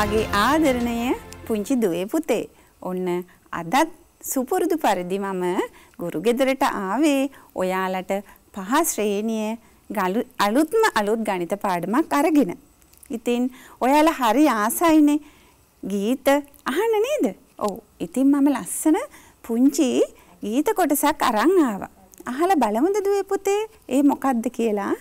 මගේ ආදරණය පුංචි දුවේ පුතේ. ඔන්න අදත් සුපුරුදු පරිදි මම ගුරු ගෙදරට ආවේ ඔයාලට පහ ශ්‍රේණිය අලුත්ම අලුත් ගණිත පාඩමක් අරගෙන. ඉතින් ඔයාලා හරි ආසයිනේ ගීත අහන්න නේද? ඔව්. ඉතින් මම ලස්සන පුංචි ගීත කොටසක් අරන් ආවා. අහලා බලමුද දුවේ පුතේ? ඒ මොකක්ද කියලා?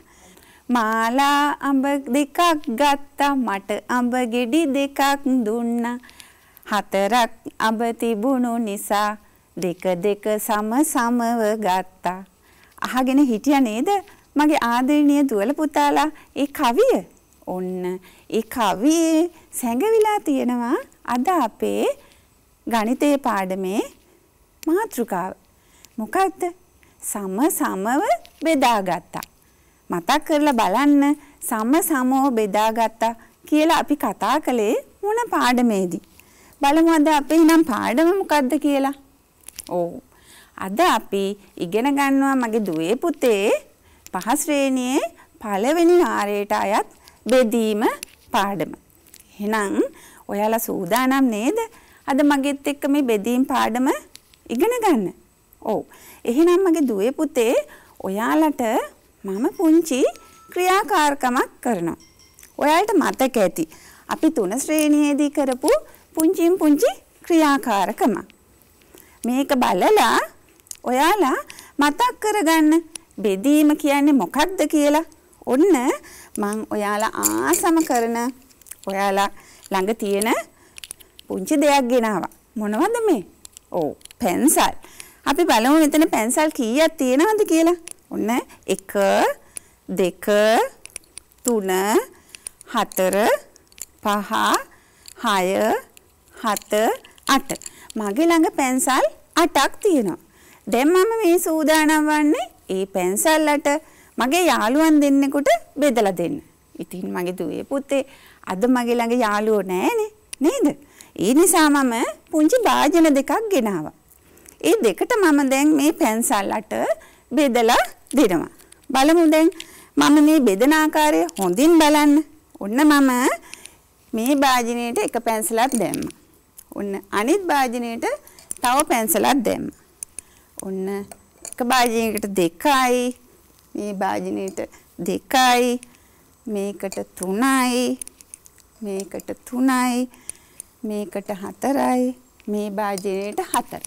මාලා අඹ දෙකක් ගත්තා මට අඹ ගෙඩි දෙකක් දුන්නා හතරක් අඹ තිබුණු නිසා දෙක දෙක සම සමව ගත්තා අහගෙන හිටියා නේද මගේ ආදරණීය දුවල පුතාලා ඒ කවිය ඔන්න ඒ කවියේ සැඟවිලා තියෙනවා අද අපේ ගණිතයේ පාඩමේ මාතෘකාව මොකක්ද සම සමව බෙදාගත්තා මතක් කරලා බලන්න සම සමෝ බෙදාගත්තා කියලා අපි කතා කළේ මොන පාඩමේදී. බලමු අද අපේ නම් පාඩම මොකක්ද කියලා. ඕ. අද අපි ඉගෙන ගන්නවා මගේ දුවේ පුතේ පහ ශ්‍රේණියේ පළවෙනි නාරයට අයත් බෙදීම පාඩම. එහෙනම් ඔයාලා සූදානම් නේද? අද මගෙත් එක්ක මේ බෙදීම් පාඩම ඉගෙන ගන්න. ඔව්. එහෙනම් මගේ දුවේ පුතේ ඔයාලට මම පුංචි ක්‍රියාකාරකමක් කරනවා. ඔයාලට මතක ඇති. අපි තුන ශ්‍රේණියේදී කරපු පුංචිම් පුංචි ක්‍රියාකාරකම. මේක බලලා ඔයාලා මතක් කරගන්න බෙදීම කියන්නේ මොකක්ද කියලා. ඔන්න මං ඔයාලා ආසම කරන ඔයාලා ළඟ තියෙන පුංචි දෙයක් ගෙනාවා. මොනවද මේ? ඔව් පැන්සල්. අපි බලමු මෙතන පැන්සල් කීයක් තියෙනවද කියලා. ඔන්න 1 2 3 4 5 6 7 8 මගේ ළඟ පැන්සල් 8ක් තියෙනවා. දැන් මම මේ සූදානම් වන්නේ ඒ පැන්සල් 8 මගේ යාළුවන් දෙන්නෙකුට බෙදලා දෙන්න. ඉතින් මගේ දුවේ පුතේ අද මගේ ළඟ යාළුවෝ නැහනේ නේද? ඒ නිසා මම පුංචි භාජන දෙකක් ගෙනාවා. ඒ දෙකට මම දැන් මේ පැන්සල් අට බෙදලා දෙනවා. බලමු දැන් මම මේ බෙදෙන ආකාරය හොඳින් බලන්න. ඔන්න මම මේ භාජනයේට එක පැන්සලක් දැම්මා. ඔන්න අනිත් භාජනයේට තව පැන්සලක් දැම්මා. ඔන්න එක භාජනයකට දෙකයි මේ භාජනයේට දෙකයි මේකට තුනයි මේකට තුනයි මේකට හතරයි මේ භාජනයේට හතරයි.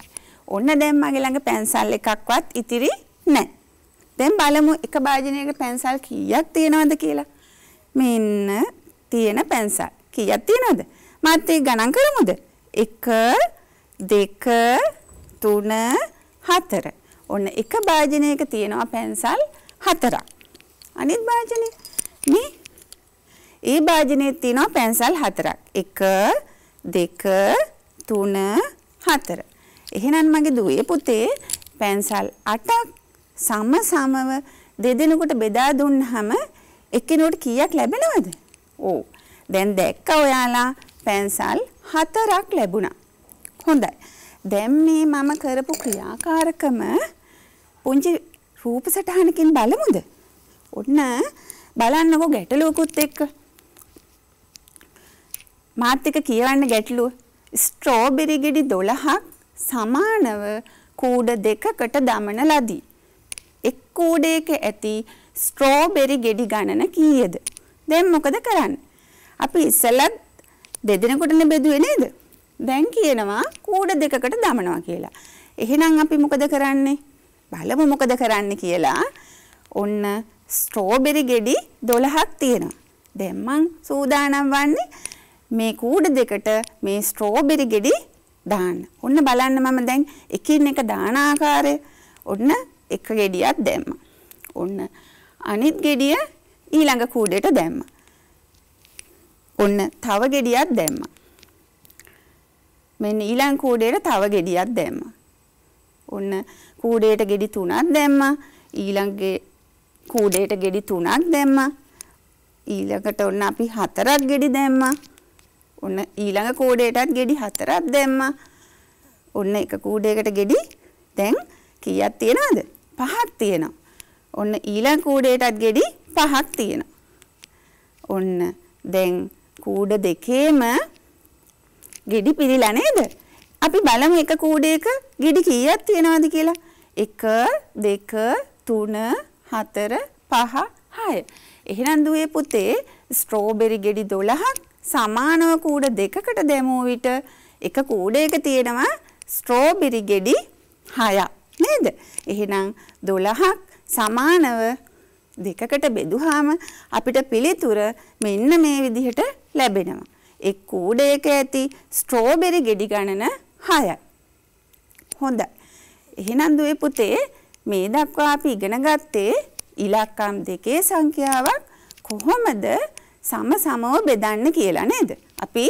ඔන්න දැන් මගේ ළඟ පැන්සල් එකක්වත් ඉතිරි නැහැ. දැන් බලමු එක භාජනයකට පැන්සල් කීයක් තියෙනවද කියලා. මෙන්න තියෙන පැන්සල් කීයක් තියෙනවද? මාත් ඒක ගණන් කරමුද? 1 2 3 4. ඔන්න එක භාජනයක තියෙනවා පැන්සල් 4ක්. අනිත් භාජනේ මේ ඒ භාජනයේ තියෙනවා පැන්සල් 4ක්. 1 2 3 4. එහෙනම් මගේ දුවේ පුතේ පැන්සල් 8ක් සම සමව දෙදෙනෙකුට බෙදා දුන්නහම එක්කෙනෙකුට කීයක් ලැබෙනවද? ඕ. දැන් දැක්ක ඔයාලා පැන්සල් හතරක් ලැබුණා. හොඳයි. දැන් මේ මම කරපු ක්‍රියාකාරකම පුංචි රූප සටහනකින් බලමුද? ඔන්න බලන්නකෝ ගැටලුවකුත් එක්ක. මාත් එක කියවන්න ගැටලුව. ස්ට්‍රෝබෙරි ගෙඩි 12ක් සමානව කූඩ දෙකකට දමන ලදී. කූඩේක ඇති ස්ට්‍රෝබෙරි ගෙඩි ගණන කීයද? දැන් මොකද කරන්නේ? අපි ඉස්සෙල්ලත් දෙදෙනෙකුටනේ බෙදුවේ නේද? දැන් කියනවා කූඩ දෙකකට දමනවා කියලා. එහෙනම් අපි මොකද කරන්නේ? බලමු මොකද කරන්නේ කියලා. ඔන්න ස්ට්‍රෝබෙරි ගෙඩි 12ක් තියෙනවා. දැන් මං සූදානම් වන්නේ මේ කූඩ දෙකට මේ ස්ට්‍රෝබෙරි ගෙඩි දාන්න. ඔන්න බලන්න මම දැන් එකින් එක දාන ආකාරය ඔන්න එක ගෙඩියක් දැම්මා. ඔන්න අනිත් ගෙඩිය ඊළඟ කූඩේට දැම්මා. ඔන්න තව ගෙඩියක් දැම්මා. මෙන්න ඊළඟ කූඩේට තව ගෙඩියක් දැම්මා. ඔන්න කූඩේට ගෙඩි තුනක් දැම්මා. ඊළඟ කූඩේට ගෙඩි තුනක් දැම්මා. ඊළඟට ඔන්න අපි හතරක් ගෙඩි දැම්මා. ඔන්න ඊළඟ කූඩේටත් ගෙඩි හතරක් දැම්මා. ඔන්න එක කූඩේකට ගෙඩි දැන් කීයක් තියෙනවද? පහක් තියෙනවා. ඔන්න ඊළඟ කූඩේටත් ගෙඩි පහක් තියෙනවා. ඔන්න දැන් කූඩ දෙකේම ගෙඩි පිරීලා නේද? අපි බලමු එක කූඩේක ගෙඩි කීයක් තියෙනවද කියලා. 1 2 3 4 5 6. එහෙනම් දුවේ පුතේ ස්ට්‍රෝබෙරි ගෙඩි 12ක් සමානව කූඩ දෙකකට දැමූ විට එක කූඩයක තියෙනවා ස්ට්‍රෝබෙරි ගෙඩි 6ක්. නේද? එහෙනම් 12ක් සමානව දෙකකට බෙදුවාම අපිට පිළිතුර මෙන්න මේ විදිහට ලැබෙනවා. එක් කූඩයක ඇති ස්ට්‍රෝබෙරි ගෙඩි ගණන 6යි. හොඳයි. එහෙනම් දුවේ පුතේ මේ දක්වා අපි ඉගෙන ගත්තේ ඉලක්කම් දෙකේ සංඛ්‍යාවක් කොහොමද සම සමව බෙදන්න කියලා නේද? අපි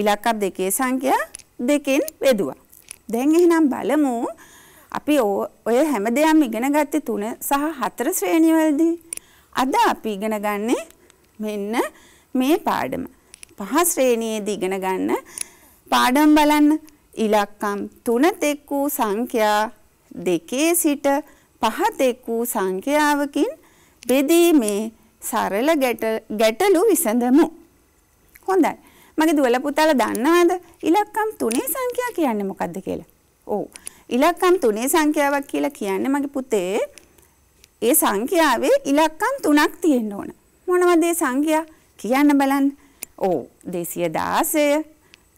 ඉලක්කම් දෙකේ සංඛ්‍යා දෙකෙන් බෙදුවා. දැන් එහෙනම් බලමු අපි ඔය හැම දෙයක්ම ඉගෙන ගත්තේ 3 සහ 4 ශ්‍රේණිවලදී. අද අපි ඉගෙන ගන්නෙ මෙන්න මේ පාඩම. පහ ශ්‍රේණියේදී ඉගෙන ගන්න පාඩම් බලන්න. ඉලක්කම් 3 තෙක් වූ සංඛ්‍යා 2 සිට 5 තෙක් වූ සංඛ්‍යාවකින් බෙදීමේ සරල ගැටලු විසඳමු. හොඳයි. මගේ දුවල පුතාලා දන්නවද ඉලක්කම් 3 සංඛ්‍යා කියන්නේ මොකක්ද කියලා? ඔව්. ඉලක්කම් තුනේ සංඛ්‍යාවක් කියලා කියන්නේ මගේ පුතේ ඒ සංඛ්‍යාවේ ඉලක්කම් තුනක් තියෙන්න ඕන. මොනවද ඒ සංඛ්‍යා? කියන්න බලන්න. ඕ 216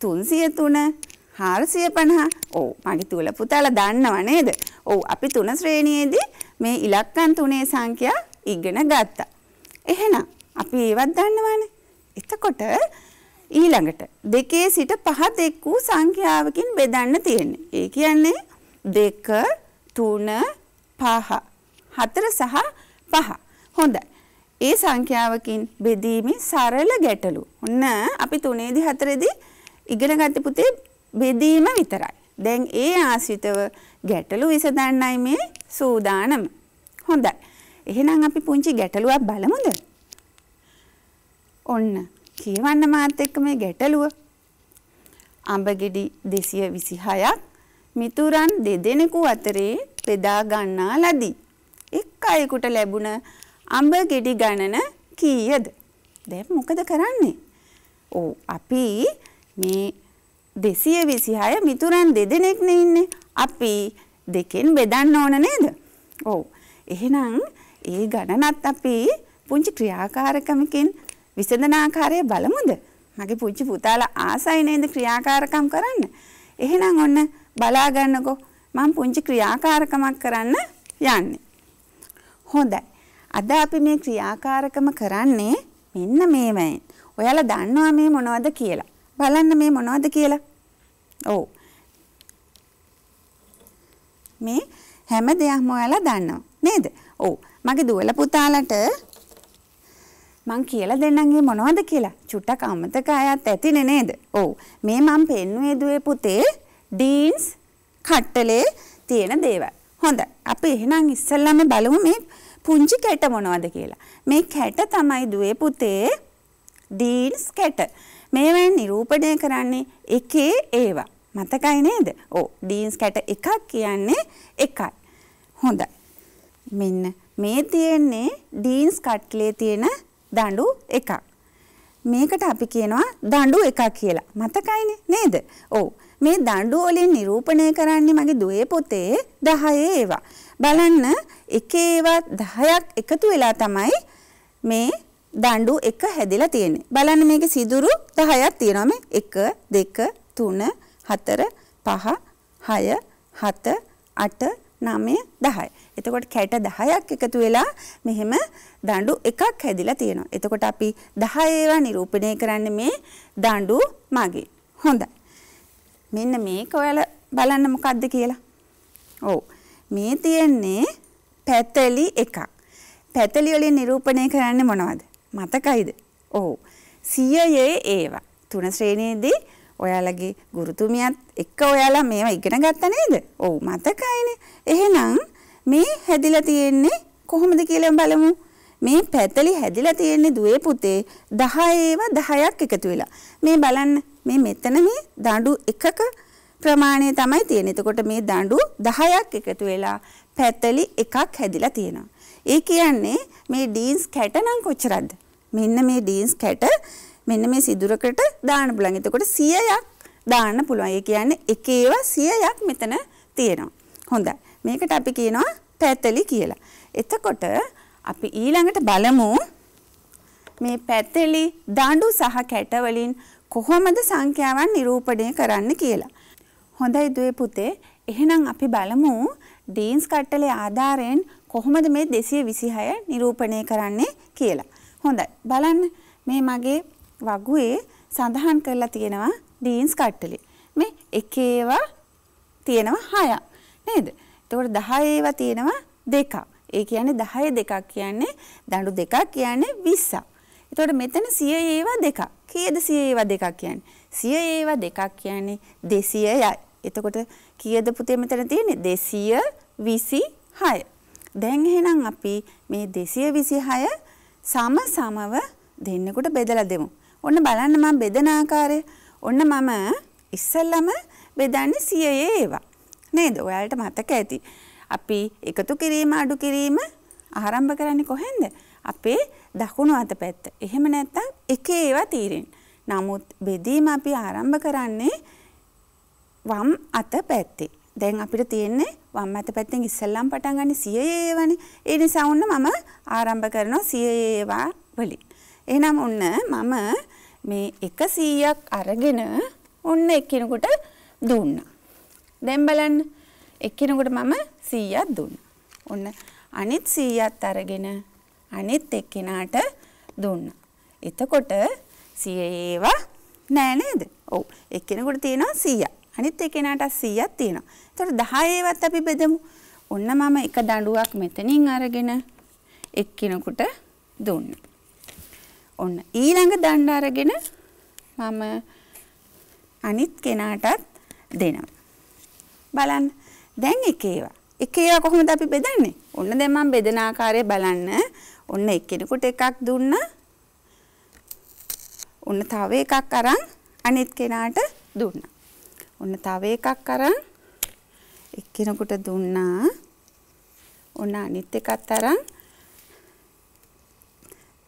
303 450. ඕ මගේ තුල පුතාලා දන්නව නේද? ඔව් අපි තුන ශ්‍රේණියේදී මේ ඉලක්කම් තුනේ සංඛ්‍යා ඉගෙන ගත්තා. එහෙනම් අපි ඒවත් දන්නවනේ. එතකොට ඊළඟට දෙකේ සිට පහ දෙක් වූ සංඛ්‍යාවකින් බෙදන්න තියෙන්නේ. ඒ කියන්නේ දෙක තුන පහ හතර සහ පහ හොඳයි ඒ සංඛ්‍යාවකින් බෙදීමේ සරල ගැටලු ඔන්න අපි තුනේදි හතරේදී ඉගෙන ගත්ත පුතේ බෙදීම විතරයි දැන් ඒ ආශ්‍රිතව ගැටලු විසඳන්නයි මේ සූදානම හොඳයි එහෙනම් අපි පුංචි ගැටලුවක් බලමුද ඔන්න කියවන්න මාත් එක්ක මේ ගැටලුව අඹගෙඩි 226ක් මිතුරන් දෙදෙනෙකු අතරේ බෙදා ගන්නා ලදී. එක් අයෙකුට ලැබුණ අඹ ගෙඩි ගණන කීයද? දැන් මොකද කරන්නේ? ඔව් අපි මේ 226 මිතුරන් දෙදෙනෙක්නේ ඉන්නේ. අපි දෙකෙන් බෙදන්න ඕන නේද? ඔව්. එහෙනම් ඒ ගණනත් අපි පුංචි ක්‍රියාකාරකමකින් විසඳන ආකාරය බලමුද? මගේ පුංචි පුතාලා ආසයි නේද ක්‍රියාකාරකම් කරන්න? එහෙනම් ඔන්න බලා ගන්නකෝ මම පුංචි ක්‍රියාකාරකමක් කරන්න යන්නේ. හොඳයි. අද අපි මේ ක්‍රියාකාරකම කරන්නේ මෙන්න මේවෙන්. ඔයාලා දන්නවා මේ මොනවද කියලා. බලන්න මේ මොනවද කියලා. ඔව්. මේ හැම දෙයක්ම ඔයාලා දන්නවා නේද? ඔව්. මගේ දුවල පුතාලට මං කියලා දෙන්නන්ගේ මොනවද කියලා චුට්ටක් අමතක අයත් ඇතිනේ නේද? ඔව්. මේ මං පෙන්වුවේ දුවේ පුතේ ඩීන්ස් කට්ටලේ තියෙන දේවල්. හොඳ. අපි එහෙනම් ඉස්සල්ලාම බලමු මේ පුංචි කැට මොනවද කියලා. මේ කැට තමයි දුවේ පුතේ ඩීන්ස් කැට. මේවෙන් නිරූපණය කරන්නේ එකේ ඒවා. මතකයි නේද? ඔව්. ඩීන්ස් කැට එකක් කියන්නේ එකයි. හොඳයි. මෙන්න මේ තියෙන්නේ ඩීන්ස් කට්ලේ තියෙන දඬු එකක්. මේකට අපි කියනවා දඬු එකක් කියලා. මතකයිනේ නේද? ඔව්. මේ දඬු වලින් නිරූපණය කරන්නේ මගේ දුවේ පොතේ 10 ඒවා. බලන්න එක ඒවා 10ක් එකතු වෙලා තමයි මේ දඬු එක හැදිලා තියෙන්නේ. බලන්න මේකේ සිදුරු 10ක් තියෙනවා මේ 1 2 3 4 5 6 7 8 9 10. එතකොට කැට 10ක් එකතු වෙලා මෙහෙම දඬු එකක් හැදිලා තියෙනවා. එතකොට අපි 10 ඒවා නිරූපණය කරන්නේ මේ දඬු මගින්. හොඳයි. මෙන්න මේක ඔයාලා බලන්න මොකද්ද කියලා. ඔව්. මේ තියෙන්නේ පැතලි එකක්. පැතලි වලින් නිරූපණය කරන්නේ මොනවද? මතකයිද? ඔව්. 100යේ ඒවා. තුන ශ්‍රේණියේදී ඔයාලගේ ගුරුතුමියත් එක්ක ඔයාලා මේවා ඉගෙන ගත්තා නේද? ඔව් මතකයිනේ. එහෙනම් මේ හැදිලා තියෙන්නේ කොහොමද කියලා බලමු. මේ පැතලි හැදිලා තියෙන්නේ දුවේ පුතේ 10 ඒවා 10ක් එකතු වෙලා. මේ බලන්න මේ මෙතන මේ දඬු එකක ප්‍රමාණය තමයි තියෙන්නේ. එතකොට මේ දඬු 10ක් එකතු වෙලා පැතලි එකක් හැදිලා තියෙනවා. ඒ කියන්නේ මේ ඩීන්ස් කැට නම් කොච්චරද? මෙන්න මේ ඩීන්ස් කැට මෙන්න මේ සිදුරකට දාන්න පුළුවන්. එතකොට 100ක් දාන්න පුළුවන්. ඒ කියන්නේ එක ඒවා 100ක් මෙතන තියෙනවා. හොඳයි. මේකට අපි කියනවා පැතලි කියලා. එතකොට අපි ඊළඟට බලමු මේ පැතලි දඬු සහ කැට වලින් කොහොමද සංඛ්‍යාවන් නිරූපණය කරන්න කියලා. හොඳයි දුවේ පුතේ. එහෙනම් අපි බලමු ඩීන්ස් කට්ටලේ ආධාරයෙන් කොහොමද මේ 226 නිරූපණය කරන්නේ කියලා. හොඳයි. බලන්න මේ මගේ වගුවේ සඳහන් කරලා තියෙනවා ඩීන්ස් කට්ටලේ. මේ එක ඒවා තියෙනවා 6ක්. නේද? එතකොට 10 ඒවා තියෙනවා දෙකක්. ඒ කියන්නේ 10 දෙකක් කියන්නේ දඬු දෙකක් කියන්නේ 20ක්. එතකොට මෙතන 100 ඒවා දෙකක්. කීයද 100 ඒවා දෙකක් කියන්නේ? 100 ඒවා දෙකක් කියන්නේ 200යි. එතකොට කීයද පුතේ මෙතන තියෙන්නේ? 226. දැන් එහෙනම් අපි මේ 226 සම සමව දෙන්නෙකුට බෙදලා දෙමු. ඔන්න බලන්න මම බෙදන ආකාරය. ඔන්න මම ඉස්සෙල්ලම බෙදන්නේ 100 ඒවා. නේද? ඔයාලට මතක ඇති. අපි එකතු කිරීම අඩු කිරීම ආරම්භ කරන්නේ කොහෙන්ද? අපේ දකුණු අත පැත්ත. එහෙම නැත්නම් එක ඒවා තීරෙන්. නමුත් බෙදීම අපි ආරම්භ කරන්නේ වම් අත පැත්තේ. දැන් අපිට තියෙන්නේ වම් අත පැත්තෙන් ඉස්සෙල්ලම් පටන් ගන්න 100 ඒවනේ. ඒ නිසා ඔන්න මම ආරම්භ කරනවා 100 ඒවා වලින්. එහෙනම් ඔන්න මම මේ 100ක් අරගෙන ඔන්න එක්කිනෙකුට දුන්නා. දැන් බලන්න එක්කෙනෙකුට මම 100ක් දුන්නා. ඔන්න අනිත් 100ත් අරගෙන අනිත් එක්කෙනාට දුන්නා. එතකොට 100 ඒවා නෑ නේද? ඔව්. එක්කෙනෙකුට තියෙනවා 100ක්. අනිත් එක්කෙනාට 100ක් තියෙනවා. එතකොට 10 ඒවත් අපි බෙදමු. ඔන්න මම එක දඬුවක් මෙතනින් අරගෙන එක්කෙනෙකුට දුන්නා. ඔන්න ඊළඟ දණ්ඩ අරගෙන මම අනිත් කෙනාටත් දෙනවා. බලන්න. දැන් එක ඒවා. එක ඒවා කොහොමද අපි බෙදන්නේ? ඔන්න දැන් මම බෙදන ආකාරය බලන්න. ඔන්න එක්කෙනෙකුට එකක් දුන්න. ඔන්න තව එකක් අරන් අනිත් කෙනාට දුන්නා. ඔන්න තව එකක් අරන් එක්කෙනෙකුට දුන්නා. ඔන්න අනිත් එකත් අරන්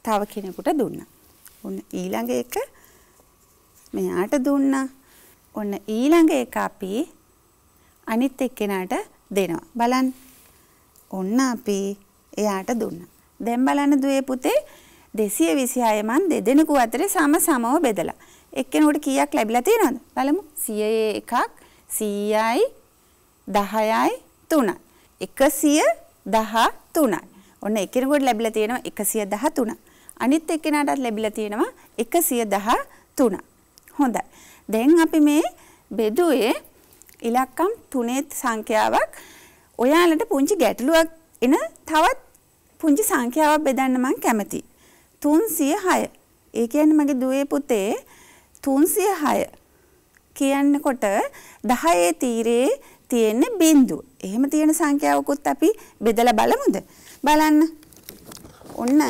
තව කෙනෙකුට දුන්නා. ඔන්න ඊළඟ එක මෙයාට දුන්නා. ඔන්න ඊළඟ එක අපි අනිත් එක්කෙනාට දෙනවා. බලන්න. ඔන්න අපි එයාට දුන්නා. දැන් බලන්න දුවේ පුතේ 226 මන් දෙදෙනෙකු අතරේ සම සමව බෙදලා. එක්කෙනෙකුට කීයක් ලැබිලා තියෙනවද? බලමු. 100 එකක් 100යි 10යි 3යි. 113යි. ඔන්න එක්කෙනෙකුට ලැබිලා තියෙනවා 113. අනිත් එක්කෙනාටත් ලැබිලා තියෙනවා 113. හොඳයි. දැන් අපි මේ බෙදුවේ ඉලක්කම් තුනේ සංඛ්‍යාවක් ඔයාලට පුංචි ගැටලුවක් එන තවත් පුංචි සංඛ්‍යාවක් බෙදන්න මම කැමතියි. 306. ඒ කියන්නේ මගේ දුවේ පුතේ 306 කියනකොට 10 තීරයේ තියෙන බිංදු. එහෙම තියෙන සංඛ්‍යාවකුත් අපි බෙදලා බලමුද? බලන්න. ඔන්න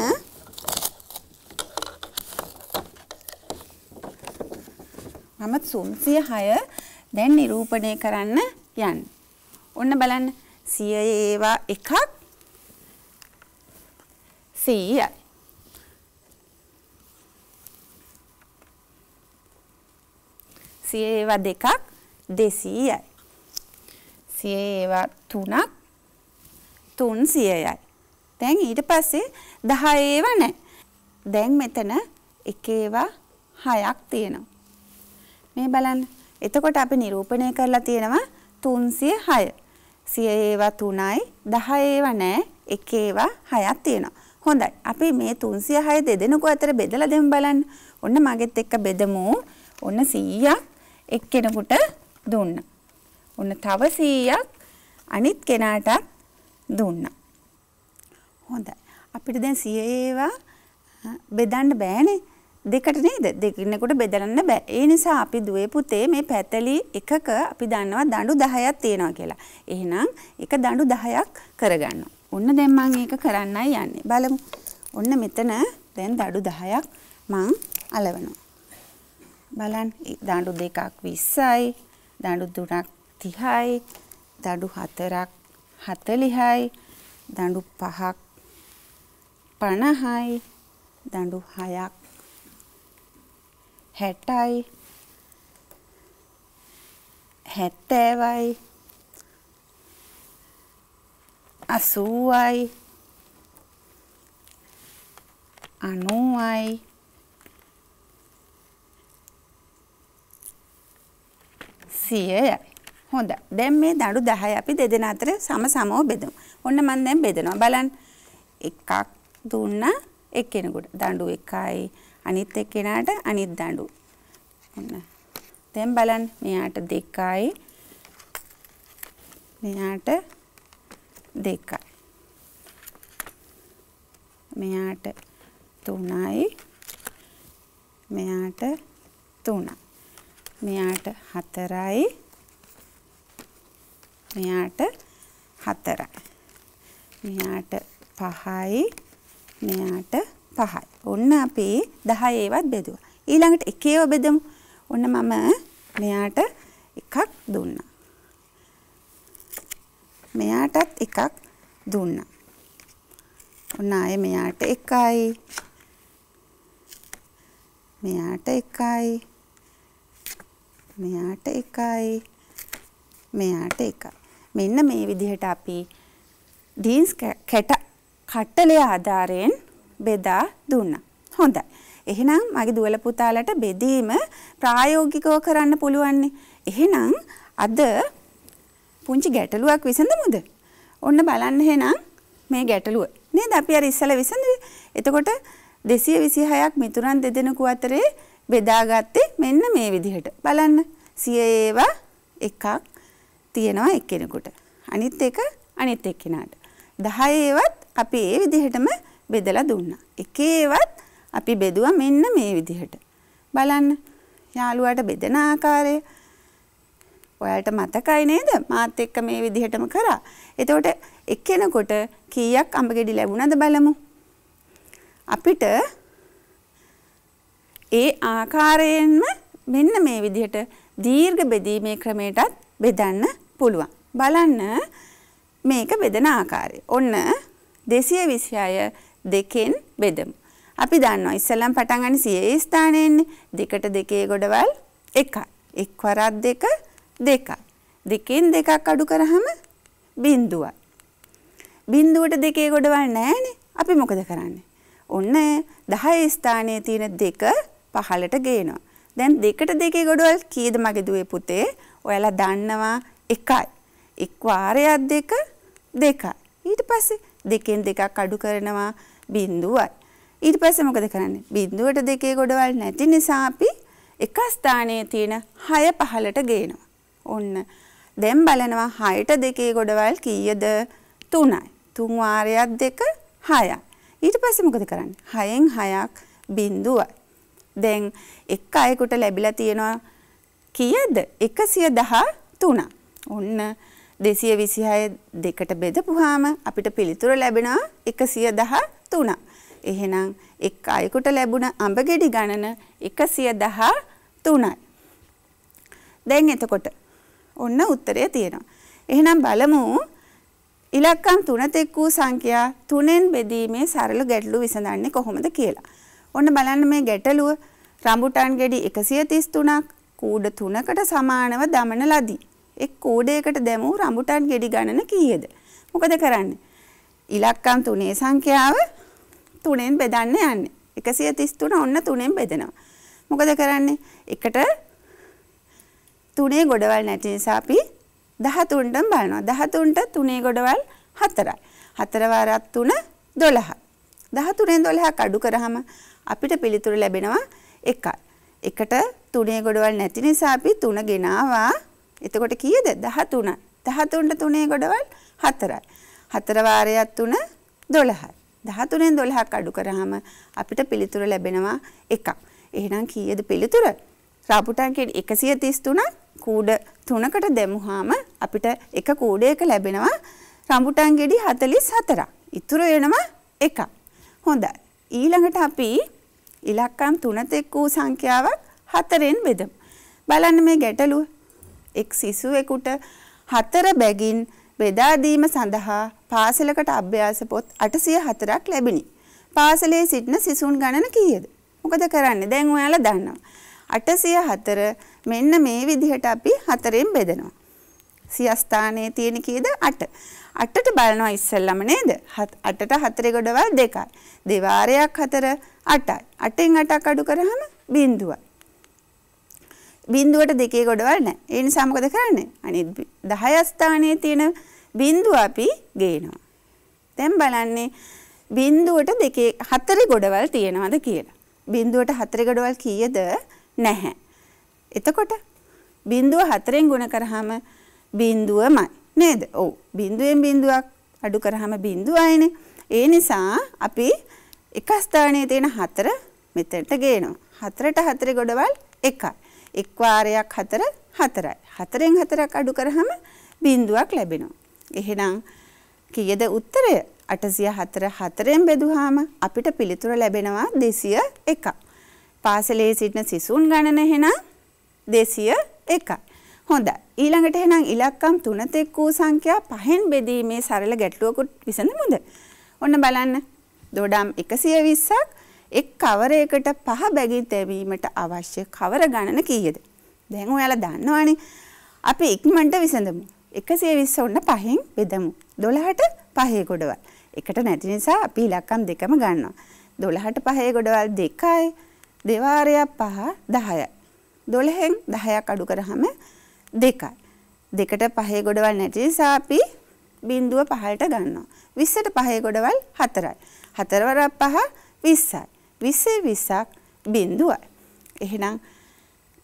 මම 306 දැන් නිරූපණය කරන්න යන්න. ඔන්න බලන්න සිය ඒවා එකක් සීයයි. සිය ඒවා දෙකක් දෙසීයයි. සිය ඒවා තුනක් තුන් සියයයි. දැන් ඊට පස්සේ දහ ඒව නෑ. දැන් මෙතන එක ඒවා හයක් තියෙනවා. මේ බලන්න එතකොට අපි නිරූපණය කරලා තියෙනවා 306. 100 ඒවා 3යි, 10 ඒවා නැහැ, 1 ඒවා 6ක් තියෙනවා. හොඳයි. අපි මේ 306 දෙදෙනෙකු අතර බෙදලා දෙමු බලන්න. ඔන්න මගෙත් එක්ක බෙදමු. ඔන්න 100ක් එක්කෙනෙකුට දුන්න. ඔන්න තව 100ක් අනිත් කෙනාට දුන්න. හොඳයි. අපිට දැන් 100 ඒවා බෙදන්න බෑනේ. දෙකට නේද දෙකින්නෙකුට බෙදලන්න බෑ. ඒ නිසා අපි දුවේ පුතේ මේ පැතලි එකක අපි දන්නවා දඬු 10ක් තියෙනවා කියලා. එහෙනම් ඒක දඬු 10ක් කරගන්න. ඔන්න දැන් මම ඒක කරන්නයි යන්නේ. බලමු. ඔන්න මෙතන දැන් දඬු 10ක් මම අලවනවා. බලන්න දඬු දෙකක් 20යි, දඬු තුනක් 30යි, දඬු හතරක් 40යි, දඬු පහක් 50යි, දඬු හයක් හැටයි හැත්තෑවයි අසූවයි අනුවයි සියයයි හොඳ දැන් මේ දඩු දහය අපි දෙදෙන අතර සම සමෝ බෙදමු. ඔන්න මන් දැන් බෙදනවා. බලන්න එකක් දුන්න එක්කෙනෙකුට දඬු එකයි අනිත් එක්කෙනාට අනිත් දඬු. ඔන්න. දැන් බලන්න මෙයාට 2යි මෙයාට 2යි. මෙයාට 3යි මෙයාට 3යි. මෙයාට 4යි මෙයාට 4යි. මෙයාට 5යි මෙයාට පහයි. ඔන්න අපි 10 ඒවත් බෙදුවා. ඊළඟට එකේව බෙදමු. ඔන්න මම මෙයාට එකක් දුන්නා. මෙයාටත් එකක් දුන්නා. ඔන්න ආයේ මෙයාට එකයි. මෙයාට එකයි. මෙයාට එකයි. මෙයාට එකයි. මෙන්න මේ විදිහට අපි ඩීන්ස් කැට කට්ටලේ ආධාරයෙන් බෙදා දුන්නා. හොඳයි. එහෙනම් මගේ දුවල පුතාලට බෙදීම ප්‍රායෝගිකව කරන්න පුළුවන්. එහෙනම් අද පුංචි ගැටලුවක් විසඳමුද? ඔන්න බලන්න එහෙනම් මේ ගැටලුව. නේද? අපි අර ඉස්සලා විසඳුවේ. එතකොට 226ක් මිතුරන් දෙදෙනෙකු අතරේ බෙදාගත්තේ මෙන්න මේ විදිහට. බලන්න. 100 ඒවා එකක් තියෙනවා එක්කෙනෙකුට. අනිත් එක අනිත් එක්කෙනාට. 10 ඒවත් අපි ඒ විදිහටම බෙදලා දුන්නා. එක ඒවත් අපි බෙදුවා මෙන්න මේ විදිහට. බලන්න. යාළුවාට බෙදෙන ආකාරය ඔයාලට මතකයි නේද? මාත් එක්ක මේ විදිහටම කරා. එතකොට එක්කෙනෙකුට කීයක් අඹ ගෙඩි ලැබුණද බලමු. අපිට ඒ ආකාරයෙන්ම මෙන්න මේ විදිහට දීර්ඝ බෙදීමේ ක්‍රමයටත් බෙදන්න පුළුවන්. බලන්න මේක බෙදෙන ආකාරය. ඔන්න 226 දෙකෙන් බෙදමු. අපි දන්නවා ඉස්සෙල්ලම පටන් ගන්න 100 ස්ථානේ ඉන්නේ. දෙකට දෙකේ ගොඩවල් 1යි. එක්වරක් දෙක දෙකක්. දෙකෙන් දෙකක් අඩු කරාම බිඳුවයි. බිඳුවට දෙකේ ගොඩවල් නැහැනේ. අපි මොකද කරන්නේ? ඔන්න 10 ස්ථානයේ තියෙන දෙක පහලට ගේනවා. දැන් දෙකට දෙකේ ගොඩවල් කීයද මගේ දුවේ පුතේ? ඔයාලා දන්නවා 1යි. එක් වාරයක් දෙක දෙකයි. ඊට පස්සේ දෙකෙන් දෙකක් අඩු කරනවා. බිඳුවයි. ඊට පස්සේ මොකද කරන්නේ? බිඳුවට දෙකේ ගොඩවල් නැති නිසා අපි එක ස්ථානයේ තියෙන 6 පහලට ගේනවා. ඔන්න දැන් බලනවා 6ට දෙකේ ගොඩවල් කීයද? 3යි. 3 වාරයක් 2 6යි. ඊට පස්සේ මොකද කරන්නේ? 6න් 6ක් බිඳුවයි. දැන් එක් අයෙකුට ලැබිලා තියෙනවා කීයද? 113. ඔන්න 226 දෙකට බෙදපුවාම අපිට පිළිතුර ලැබෙනවා 110 රහත් වුණා. එහෙනම් එක් අයෙකුට ලැබුණ අඹ ගෙඩි ගණන 113යි. දැන් එතකොට ඔන්න උත්තරය තියෙනවා. එහෙනම් බලමු ඉලක්කම් තුනට එක් වූ සංඛ්‍යා තුනෙන් බෙදීමේ සරල ගැටලු විසඳන්නේ කොහොමද කියලා. ඔන්න බලන්න මේ ගැටලුව රඹුටන් ගෙඩි 133ක් කූඩ 3කට සමානව දමන ලදී. එක් කූඩයකට දැමූ රඹුටන් ගෙඩි ගණන කීයද? මොකද කරන්නේ? ඉලක්කම් තුනේ සංඛ්‍යාව තුනෙන් බෙදන්න යන්නේ. 133 ඔන්න තුනෙන් බෙදෙනවා. මොකද කරන්නේ? එකට තුනේ ගොඩවල් නැති නිසා අපි 13ටම බලනවා. 13ට තුනේ ගොඩවල් 4යි. 4 වාරක් 3 12. 13න් 12ක් අඩු කරාම අපිට පිළිතුර ලැබෙනවා 1යි. එකට තුනේ ගොඩවල් නැති නිසා අපි 3 ගෙනාවා. එතකොට කීයද? 13යි. 13ට තුනේ ගොඩවල් 4යි. 4 වාරයක් 3 12යි. 13න් 12ක් අඩු කරාම අපිට පිළිතුර ලැබෙනවා එකක්. එහෙනම් කීයද පිළිතුර? රාපුටාංකයෙන් 133 කූඩ 3කට දැමුවාම අපිට එක කූඩයක ලැබෙනවා රම්බුටන් ගෙඩි 44ක්. ඉතුරු වෙනවා එකක්. හොඳයි. ඊළඟට අපි ඉලක්කම් තුනත එක් වූ සංඛ්‍යාවක් හතරෙන් බෙදමු. බලන්න මේ ගැටලුව. එක් සිසුවෙකුට හතර බැගින් බෙදා දීම සඳහා පාසලකට අභ්‍යාස පොත් 804ක් ලැබිනි. පාසලේ සිටින සිසුන් ගණන කීයද? මොකද කරන්නේ? දැන් ඔයාලා දන්නවා. 804 මෙන්න මේ විදිහට අපි හතරෙන් බෙදනවා. සියස්ථානයේ තියෙන කීයද? 8. 8ට බලනවා ඉස්සෙල්ලම නේද? 8ට 4 ගොඩවල් 2යි. දෙවාරයක් 4 8යි. 8ෙන් 8ක් අඩු කරාම බිඳුවයි. බිඳුවට දෙකේ ගොඩවල් නැහැ. ඒ නිසා මොකද කරන්නේ? අනිත් 10 ස්ථානයේ තියෙන බින්දුව අපි ගේනවා. දැන් බලන්නේ බින්දුවට දෙකේ හතරේ ගොඩවල් තියෙනවද කියලා. බින්දුවට හතරේ ගොඩවල් කීයද? නැහැ. එතකොට බින්දුව හතරෙන් ගුණ කරාම බින්දුවමයි නේද? ඔව්. බින්දුවෙන් බින්දුවක් අඩු කරාම බින්දුවයිනේ. ඒ නිසා අපි එක ස්ථානයේ තියෙන හතර මෙතනට ගේනවා. හතරට හතරේ ගොඩවල් එකයි. එක් වාරයක් හතර හතරයි. හතරෙන් හතරක් අඩු කරාම බින්දුවක් ලැබෙනවා. එහෙනම් කීයද උත්තරය? 804 න් බෙදුවාම අපිට පිළිතුර ලැබෙනවා 201ක්. පාසලේ සිටින සිසුන් ගණන එහෙනම් 201යි. හොඳයි. ඊළඟට එහෙනම් ඉලක්කම් 3 තෙක් වූ සංඛ්‍යා 5න් බෙදීමේ සරල ගැටලුවකුත් විසඳමුද? ඔන්න බලන්න. දොඩම් 120ක් එක් කවරයකට පහ බැගින් තැබීමට අවශ්‍ය කවර ගණන කීයද? දැන් ඔයාලා දන්නවනේ. අපි ඉක්මනට විසඳමු. එකසිය විස්ස ඔන්න පහෙන් බෙදමු. දොළහට පහේ ගොඩවල්. එකට නැති නිසා අපි ඉලක්කම් දෙකම ගන්නවා. දොළහට පහේ ගොඩවල් දෙකයි දෙවාරයක් පහ දහයයි. දොළහෙන් දහයක් අඩු කරහම දෙකයි. දෙකට පහේ ගොඩවල් නැති නිසා අපි බින්දුව පහලට ගන්නවා. විස්සට පහේ ගොඩවල් හතරයි. හතරවරක් පහ විස්සයි. විස්සේ විස්සක් බින්දුවයි. එහෙනම්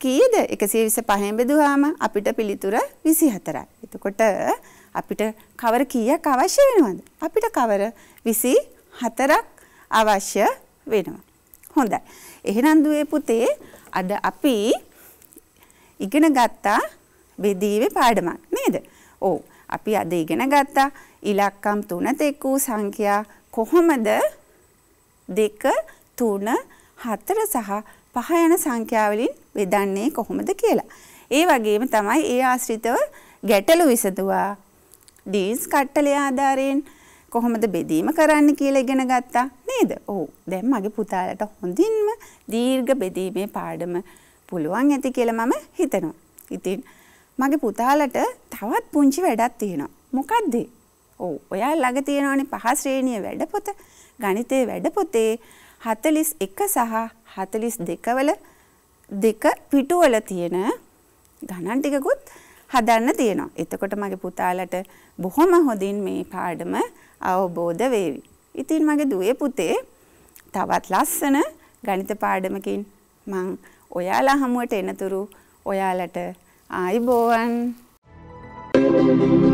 කීයද 125න් බෙදුවාම අපිට පිළිතුර 24යි. එතකොට අපිට කවර කීයක් අවශ්‍ය වෙනවද? අපිට කවර 24ක් අවශ්‍ය වෙනවා. හොඳයි. එහෙනම් දුවේ පුතේ අද අපි ඉගෙන ගත්තා බෙදීමේ පාඩමක් නේද? ඔව්. අපි අද ඉගෙන ගත්තා ඉලක්කම් 3ට එක් වූ සංඛ්‍යා කොහොමද 2 3 4 සහ පහ යන සංඛ්‍යාවලින් බෙදන්නේ කොහොමද කියලා. ඒ වගේම තමයි ඒ ආශ්‍රිතව ගැටලු විසඳුවා. දීස් කට්ටලේ ආධාරයෙන් කොහොමද බෙදීම කරන්න කියලා ඉගෙන ගත්තා නේද? ඔව්. දැන් මගේ පුතාලට හොඳින්ම දීර්ඝ බෙදීමේ පාඩම පුළුවන් ඇති කියලා මම හිතනවා. ඉතින් මගේ පුතාලට තවත් පුංචි වැඩක් තියෙනවා. මොකක්ද? ඔව්. ඔයාලා ළඟ තියෙනවනේ පහ ශ්‍රේණිය වැඩපොත, ගණිතයේ වැඩපොතේ 41 සහ 42 වල දෙක පිටුවල තියෙන ගණන් ටිකකුත් හදන්න තියෙනවා. එතකොට මගේ පුතාලට බොහොම හොඳින් මේ පාඩම අවබෝධ වේවි. ඉතින් මගේ දුවේ පුතේ තවත් ලස්සන ගණිත පාඩමකින් මං ඔයාලා හමුවට එනතුරු ඔයාලට ආයිබෝවන්. Thank you.